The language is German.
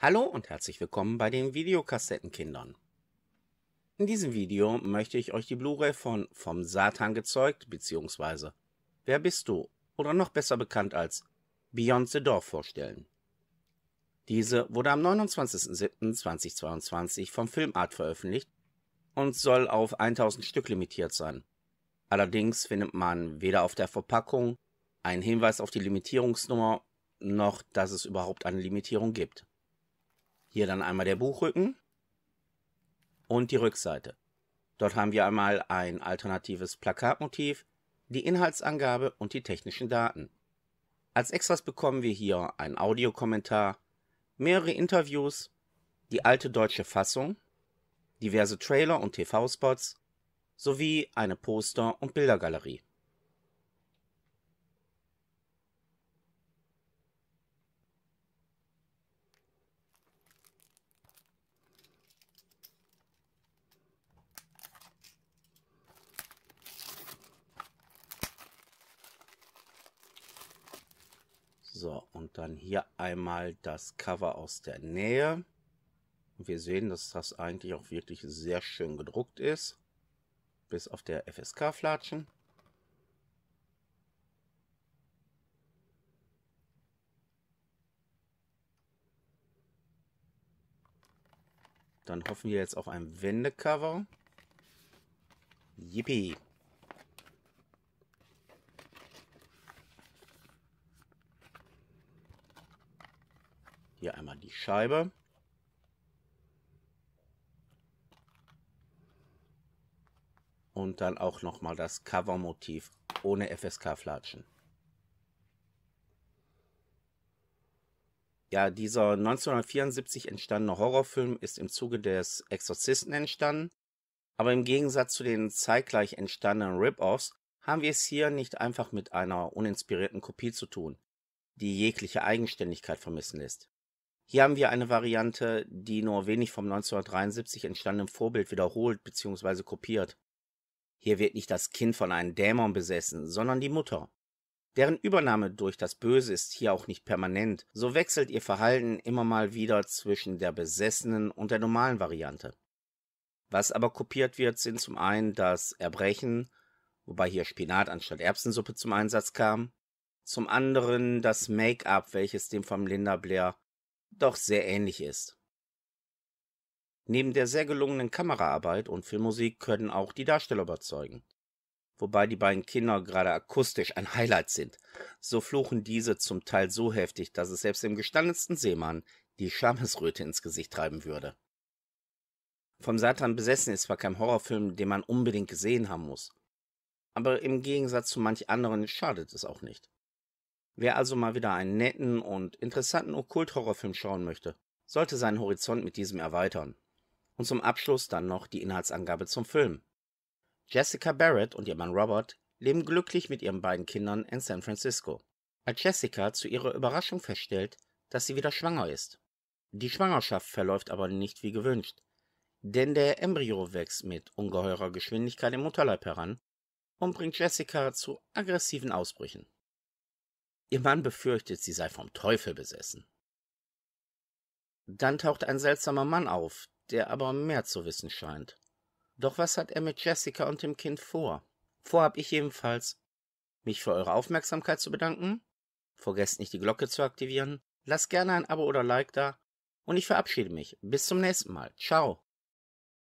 Hallo und herzlich willkommen bei den Videokassettenkindern. In diesem Video möchte ich euch die Blu-ray von Vom Satan gezeugt bzw. Wer bist du oder noch besser bekannt als Beyond the Door vorstellen. Diese wurde am 29.07.2022 vom Filmart veröffentlicht und soll auf 1000 Stück limitiert sein. Allerdings findet man weder auf der Verpackung einen Hinweis auf die Limitierungsnummer noch dass es überhaupt eine Limitierung gibt. Hier dann einmal der Buchrücken und die Rückseite. Dort haben wir einmal ein alternatives Plakatmotiv, die Inhaltsangabe und die technischen Daten. Als Extras bekommen wir hier einen Audiokommentar, mehrere Interviews, die alte deutsche Fassung, diverse Trailer und TV-Spots sowie eine Poster- und Bildergalerie. So, und dann hier einmal das Cover aus der Nähe. Und wir sehen, dass das eigentlich auch wirklich sehr schön gedruckt ist. Bis auf der FSK-Flatschen. Dann hoffen wir jetzt auf ein Wendecover. Yippie! Hier einmal die Scheibe. Und dann auch nochmal das Covermotiv ohne FSK-Flatschen. Ja, dieser 1974 entstandene Horrorfilm ist im Zuge des Exorzisten entstanden. Aber im Gegensatz zu den zeitgleich entstandenen Rip-Offs haben wir es hier nicht einfach mit einer uninspirierten Kopie zu tun, die jegliche Eigenständigkeit vermissen lässt. Hier haben wir eine Variante, die nur wenig vom 1973 entstandenen Vorbild wiederholt bzw. kopiert. Hier wird nicht das Kind von einem Dämon besessen, sondern die Mutter. Deren Übernahme durch das Böse ist hier auch nicht permanent, so wechselt ihr Verhalten immer mal wieder zwischen der besessenen und der normalen Variante. Was aber kopiert wird, sind zum einen das Erbrechen, wobei hier Spinat anstatt Erbsensuppe zum Einsatz kam, zum anderen das Make-up, welches dem von Linda Blair doch sehr ähnlich ist. Neben der sehr gelungenen Kameraarbeit und Filmmusik können auch die Darsteller überzeugen. Wobei die beiden Kinder gerade akustisch ein Highlight sind. So fluchen diese zum Teil so heftig, dass es selbst dem gestandensten Seemann die Schamesröte ins Gesicht treiben würde. Vom Satan besessen ist zwar kein Horrorfilm, den man unbedingt gesehen haben muss. Aber im Gegensatz zu manch anderen schadet es auch nicht. Wer also mal wieder einen netten und interessanten Okkult-Horrorfilm schauen möchte, sollte seinen Horizont mit diesem erweitern. Und zum Abschluss dann noch die Inhaltsangabe zum Film. Jessica Barrett und ihr Mann Robert leben glücklich mit ihren beiden Kindern in San Francisco, als Jessica zu ihrer Überraschung feststellt, dass sie wieder schwanger ist. Die Schwangerschaft verläuft aber nicht wie gewünscht, denn der Embryo wächst mit ungeheurer Geschwindigkeit im Mutterleib heran und bringt Jessica zu aggressiven Ausbrüchen. Ihr Mann befürchtet, sie sei vom Teufel besessen. Dann taucht ein seltsamer Mann auf, der aber mehr zu wissen scheint. Doch was hat er mit Jessica und dem Kind vor? Vorhab ich jedenfalls, mich für eure Aufmerksamkeit zu bedanken. Vergesst nicht, die Glocke zu aktivieren. Lasst gerne ein Abo oder Like da. Und ich verabschiede mich. Bis zum nächsten Mal. Ciao.